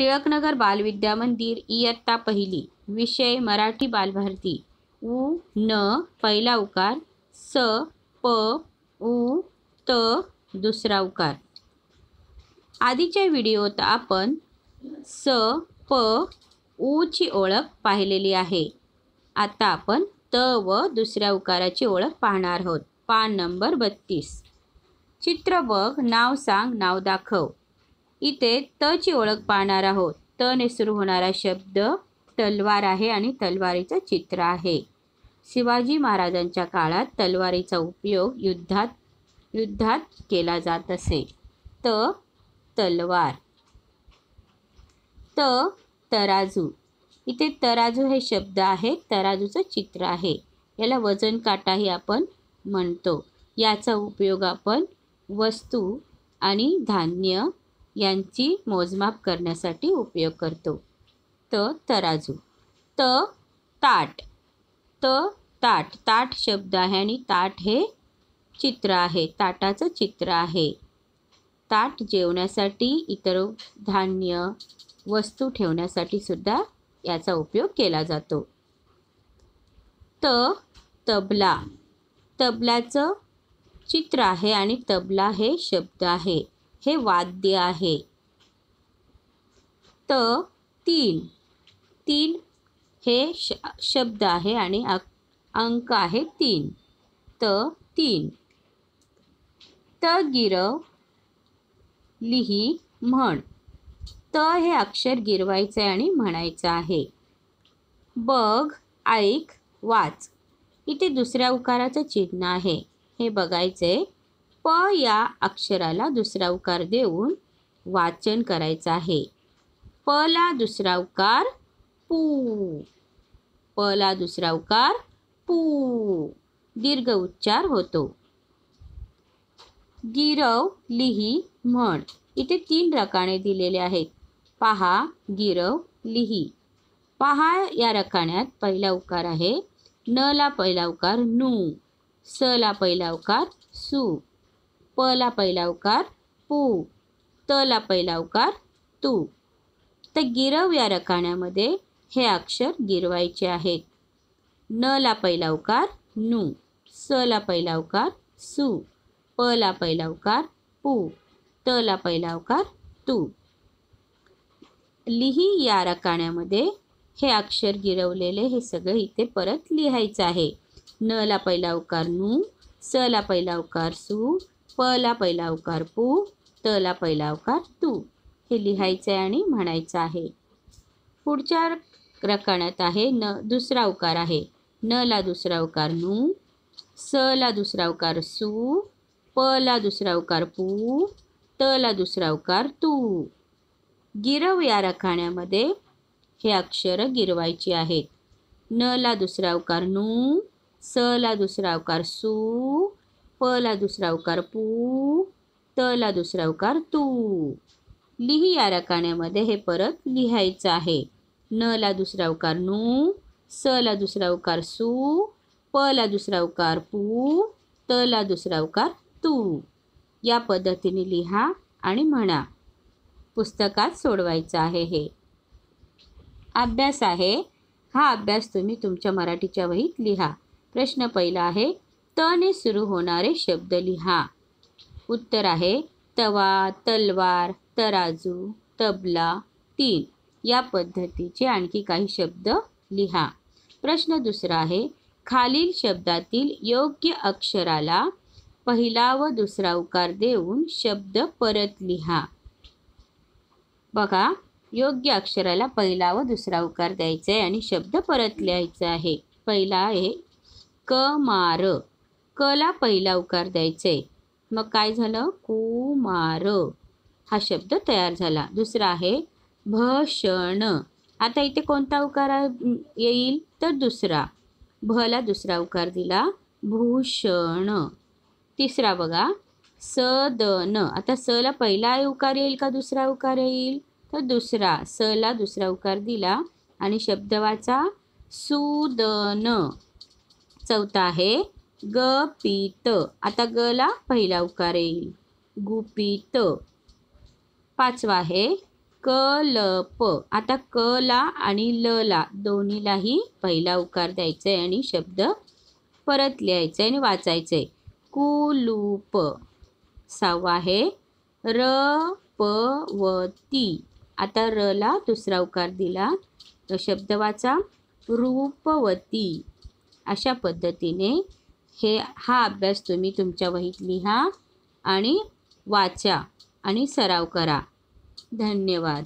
टिळकनगर बालविद्या मंदिर इयत्ता पहिली विषय मराठी बालभारती उ न पहिला उकार स प उ त दुसरा उकार आधीच्या व्हिडिओत आपण स प ऊची ओळख पाहिलेली आहे आता आपण त व दुसऱ्या उकाराची ओळख पाहणार आहोत पान नंबर बत्तीस चित्र बघ नाव सांग नाव दाखव इथे त ची ओळख पाहणार आहोत त ने सुरू होणारा शब्द तलवार आहे आणि तलवारीचं चित्र आहे शिवाजी महाराजांच्या काळात तलवारीचा उपयोग युद्धात युद्धात केला जात असे त तलवार त तराजू इथे तराजू हे शब्द आहे तराजूचं चित्र आहे याला वजन काटाही आपण म्हणतो याचा उपयोग आपण वस्तू आणि धान्य यांची मोजमाप करण्यासाठी उपयोग करतो त तराजू त ताट त ताट ताट शब्द आहे आणि ताट हे चित्र आहे ताटाचं चित्र आहे ताट जेवण्यासाठी इतर धान्य वस्तू ठेवण्यासाठी सुद्धा याचा उपयोग केला जातो त तबला तबलाचं चित्र आहे आणि तबला हे शब्द आहे हे वाद्य आहे त तीन तीन हे श शब्द आहे आणि अंक आहे तीन त तीन त गिरव लिही म्हण त हे अक्षर गिरवायचं आणि म्हणायचं आहे बघ ऐक वाच इथे दुसऱ्या उकाराचं चिन्ह आहे हे बघायचं आहे प या अक्षराला दुसरा उकार देऊन वाचन करायचं आहे पला दुसरावकार दुसरा उकार पू पला दुसरा उकार पू दीर्घ उच्चार होतो गिरव लिही म्हण इथे तीन रकाणे दिलेले आहेत पहा गिरव लिही पहा या रकाण्यात पहिला उकार आहे न ला पहिला उकार नू स ला पहिला उकार सू पला ला पहिला उकार पू तला ला पहिला उकार तू तर गिरव या रखाण्यामध्ये हे अक्षर गिरवायचे आहेत न ला पहिला उकार नू स ला पहिला उकार सू प ला पहिला उकार पू त ला पहिला उकार तू लिही या रखाण्यामध्ये हे अक्षर गिरवलेले हे सगळं इथे परत लिहायचं आहे न ला पहिला उकार नू स ला पहिला उकार सू पला पहिला अवकार पू तला पहिला अवकार तू हे लिहायचं आहे आणि म्हणायचं आहे पुढच्या रकाण्यात आहे न दुसरा उकार आहे न ला दुसरा उकार नू स ला दुसरा उकार सू प ला दुसरा उकार पू तला दुसरा उकार तू गिरव या रखाण्यामध्ये हे अक्षर गिरवायची आहेत न ला दुसरा उकार नू स ला दुसरा उकार सू प ला दुसरा उकार पू त ला दुसरा उकार तू लिही या रकाण्यामध्ये हे परत लिहायचं आहे न ला दुसरा उकार नू स ला दुसरा उकार सू प ला दुसरा उकार पू त ला दुसरा उकार तू या पद्धतीने लिहा आणि म्हणा पुस्तकात सोडवायचं आहे हे अभ्यास आहे हा अभ्यास तुम्ही तुमच्या मराठीच्या वहीत लिहा प्रश्न पहिला आहे तने सुरू होणारे शब्द लिहा उत्तर आहे तवा तलवार तराजू तबला तीन या पद्धतीचे आणखी काही शब्द लिहा प्रश्न दुसरा आहे खालील शब्दातील योग्य अक्षराला पहिला व दुसरा उकार देऊन शब्द परत लिहा बघा योग्य अक्षराला पहिला व दुसरा उकार द्यायचा आहे आणि शब्द परत लिहायचा आहे पहिला आहे क मार कला पहिला उकार द्यायचे आहे मग काय झालं कुमार हा शब्द तयार झाला दुसरा आहे भषण आता इथे कोणता उकार येईल तर दुसरा भला दुसरा उकार दिला भूषण तिसरा बघा सदन आता सला पहिला उकार येईल का दुसरा उकार येईल तर दुसरा सला दुसरा उकार दिला आणि शब्द वाचा सुदन चौथा आहे ग पी त आता ग ला पहिला उकार येईल गुपित पाचवा आहे क ल प आता क ला आणि ल ला दोन्हीलाही पहिला उकार द्यायचा आहे आणि शब्द परत लिहायचं आहे आणि वाचायचं आहे कुलूप सहावा आहे र प व आता र ला दुसरा उकार दिला तर शब्द वाचा रूपवती अशा पद्धतीने हे हा अभ्यास तुम्ही तुमच्या वहीत लिहा आणि वाचा आणि सराव करा धन्यवाद